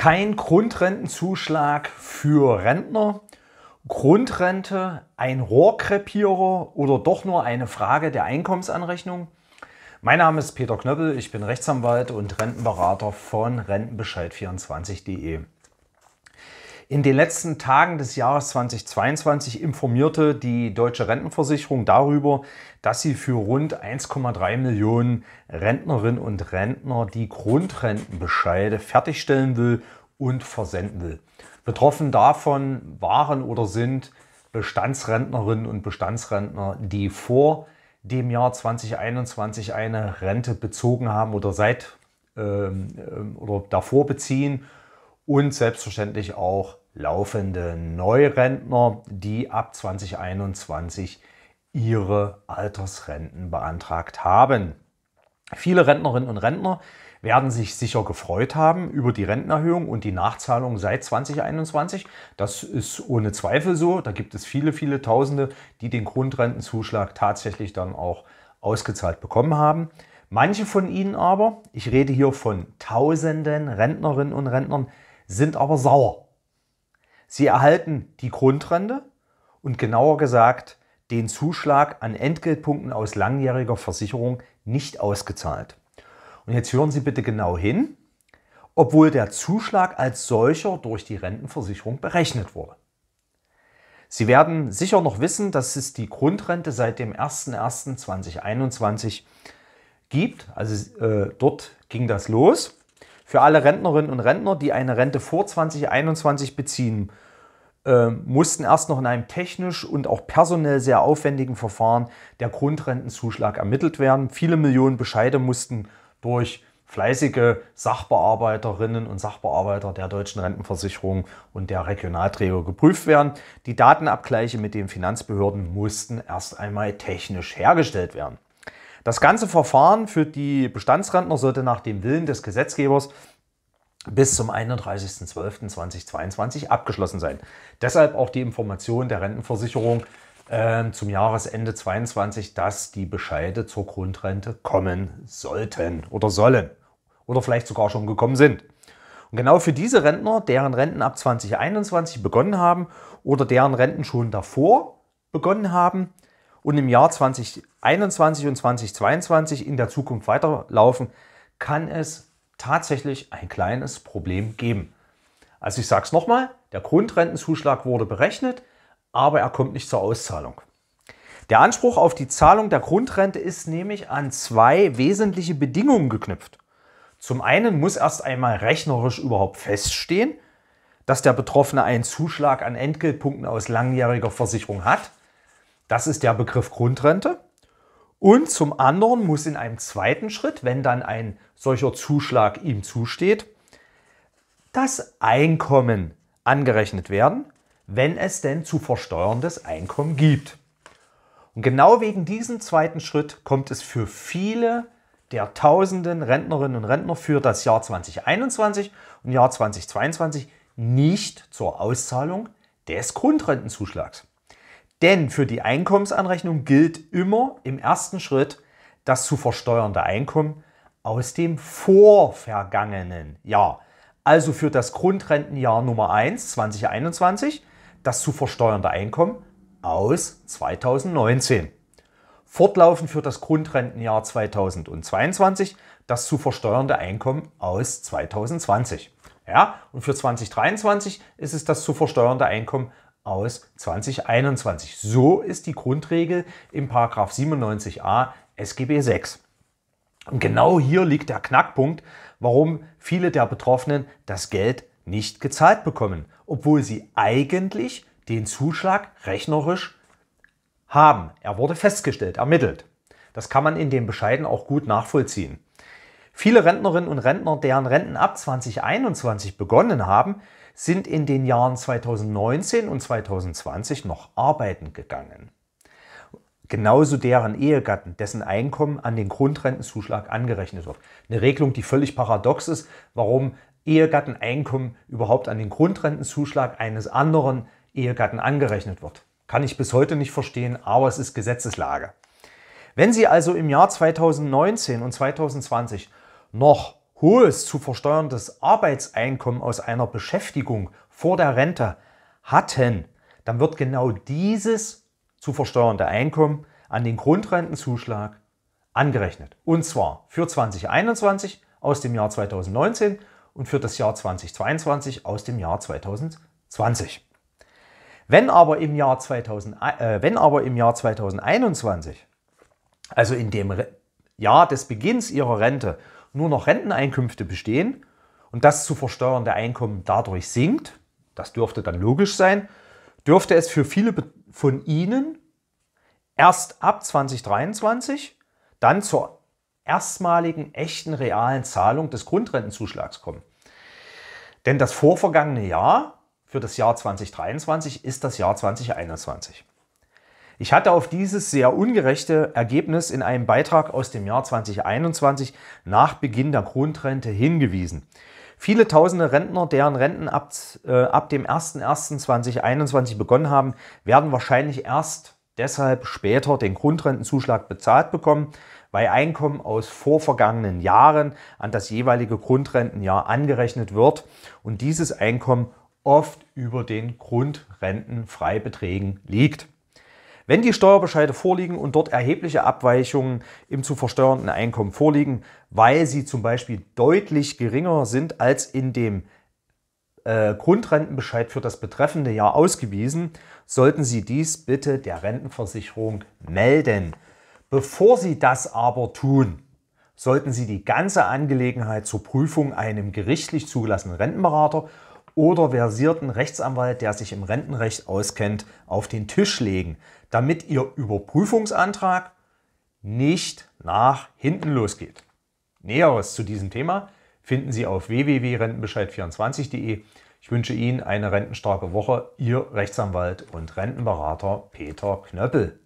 kein Grundrentenzuschlag für Rentner, Grundrente, ein Rohrkrepierer oder doch nur eine Frage der Einkommensanrechnung? Mein Name ist Peter Knöppel, ich bin Rechtsanwalt und Rentenberater von Rentenbescheid24.de. In den letzten Tagen des Jahres 2022 informierte die Deutsche Rentenversicherung darüber, dass sie für rund 1,3 Millionen Rentnerinnen und Rentner die Grundrentenbescheide fertigstellen will und versenden will. Betroffen davon waren oder sind Bestandsrentnerinnen und Bestandsrentner, die vor dem Jahr 2021 eine Rente bezogen haben oder seit ähm, ähm oder davor beziehen und selbstverständlich auch laufende Neurentner, die ab 2021 ihre Altersrenten beantragt haben. Viele Rentnerinnen und Rentner werden sich sicher gefreut haben über die Rentenerhöhung und die Nachzahlung seit 2021. Das ist ohne Zweifel so. Da gibt es viele, viele Tausende, die den Grundrentenzuschlag tatsächlich dann auch ausgezahlt bekommen haben. Manche von ihnen aber, ich rede hier von tausenden Rentnerinnen und Rentnern, sind aber sauer Sie erhalten die Grundrente und genauer gesagt den Zuschlag an Entgeltpunkten aus langjähriger Versicherung nicht ausgezahlt. Und jetzt hören Sie bitte genau hin, obwohl der Zuschlag als solcher durch die Rentenversicherung berechnet wurde. Sie werden sicher noch wissen, dass es die Grundrente seit dem 01.01.2021 gibt. Also äh, dort ging das los. Für alle Rentnerinnen und Rentner, die eine Rente vor 2021 beziehen, äh, mussten erst noch in einem technisch und auch personell sehr aufwendigen Verfahren der Grundrentenzuschlag ermittelt werden. Viele Millionen Bescheide mussten durch fleißige Sachbearbeiterinnen und Sachbearbeiter der deutschen Rentenversicherung und der Regionalträger geprüft werden. Die Datenabgleiche mit den Finanzbehörden mussten erst einmal technisch hergestellt werden. Das ganze Verfahren für die Bestandsrentner sollte nach dem Willen des Gesetzgebers bis zum 31.12.2022 abgeschlossen sein. Deshalb auch die Information der Rentenversicherung äh, zum Jahresende 2022, dass die Bescheide zur Grundrente kommen sollten oder sollen oder vielleicht sogar schon gekommen sind. Und genau für diese Rentner, deren Renten ab 2021 begonnen haben oder deren Renten schon davor begonnen haben, und im Jahr 2021 und 2022 in der Zukunft weiterlaufen, kann es tatsächlich ein kleines Problem geben. Also ich sage es nochmal, der Grundrentenzuschlag wurde berechnet, aber er kommt nicht zur Auszahlung. Der Anspruch auf die Zahlung der Grundrente ist nämlich an zwei wesentliche Bedingungen geknüpft. Zum einen muss erst einmal rechnerisch überhaupt feststehen, dass der Betroffene einen Zuschlag an Entgeltpunkten aus langjähriger Versicherung hat. Das ist der Begriff Grundrente. Und zum anderen muss in einem zweiten Schritt, wenn dann ein solcher Zuschlag ihm zusteht, das Einkommen angerechnet werden, wenn es denn zu versteuerndes Einkommen gibt. Und genau wegen diesem zweiten Schritt kommt es für viele der tausenden Rentnerinnen und Rentner für das Jahr 2021 und Jahr 2022 nicht zur Auszahlung des Grundrentenzuschlags. Denn für die Einkommensanrechnung gilt immer im ersten Schritt das zu versteuernde Einkommen aus dem vorvergangenen Jahr. Also für das Grundrentenjahr Nummer 1 2021 das zu versteuernde Einkommen aus 2019. Fortlaufend für das Grundrentenjahr 2022 das zu versteuernde Einkommen aus 2020. Ja, und für 2023 ist es das zu versteuernde Einkommen aus 2021. So ist die Grundregel im 97a SGB 6. Und genau hier liegt der Knackpunkt, warum viele der Betroffenen das Geld nicht gezahlt bekommen, obwohl sie eigentlich den Zuschlag rechnerisch haben. Er wurde festgestellt, ermittelt. Das kann man in den Bescheiden auch gut nachvollziehen. Viele Rentnerinnen und Rentner, deren Renten ab 2021 begonnen haben, sind in den Jahren 2019 und 2020 noch arbeiten gegangen. Genauso deren Ehegatten, dessen Einkommen an den Grundrentenzuschlag angerechnet wird. Eine Regelung, die völlig paradox ist, warum Ehegatteneinkommen überhaupt an den Grundrentenzuschlag eines anderen Ehegatten angerechnet wird. Kann ich bis heute nicht verstehen, aber es ist Gesetzeslage. Wenn Sie also im Jahr 2019 und 2020 noch hohes zu versteuerndes Arbeitseinkommen aus einer Beschäftigung vor der Rente hatten, dann wird genau dieses zu versteuernde Einkommen an den Grundrentenzuschlag angerechnet. Und zwar für 2021 aus dem Jahr 2019 und für das Jahr 2022 aus dem Jahr 2020. Wenn aber im Jahr, 2000, äh, wenn aber im Jahr 2021 also in dem Re Jahr des Beginns ihrer Rente, nur noch Renteneinkünfte bestehen und das zu versteuernde Einkommen dadurch sinkt, das dürfte dann logisch sein, dürfte es für viele von Ihnen erst ab 2023 dann zur erstmaligen echten realen Zahlung des Grundrentenzuschlags kommen. Denn das vorvergangene Jahr für das Jahr 2023 ist das Jahr 2021. Ich hatte auf dieses sehr ungerechte Ergebnis in einem Beitrag aus dem Jahr 2021 nach Beginn der Grundrente hingewiesen. Viele tausende Rentner, deren Renten ab, äh, ab dem 01.01.2021 begonnen haben, werden wahrscheinlich erst deshalb später den Grundrentenzuschlag bezahlt bekommen, weil Einkommen aus vorvergangenen Jahren an das jeweilige Grundrentenjahr angerechnet wird und dieses Einkommen oft über den Grundrentenfreibeträgen liegt. Wenn die Steuerbescheide vorliegen und dort erhebliche Abweichungen im zu versteuernden Einkommen vorliegen, weil sie zum Beispiel deutlich geringer sind als in dem äh, Grundrentenbescheid für das betreffende Jahr ausgewiesen, sollten Sie dies bitte der Rentenversicherung melden. Bevor Sie das aber tun, sollten Sie die ganze Angelegenheit zur Prüfung einem gerichtlich zugelassenen Rentenberater oder versierten Rechtsanwalt, der sich im Rentenrecht auskennt, auf den Tisch legen, damit Ihr Überprüfungsantrag nicht nach hinten losgeht. Näheres zu diesem Thema finden Sie auf www.rentenbescheid24.de. Ich wünsche Ihnen eine rentenstarke Woche. Ihr Rechtsanwalt und Rentenberater Peter Knöppel.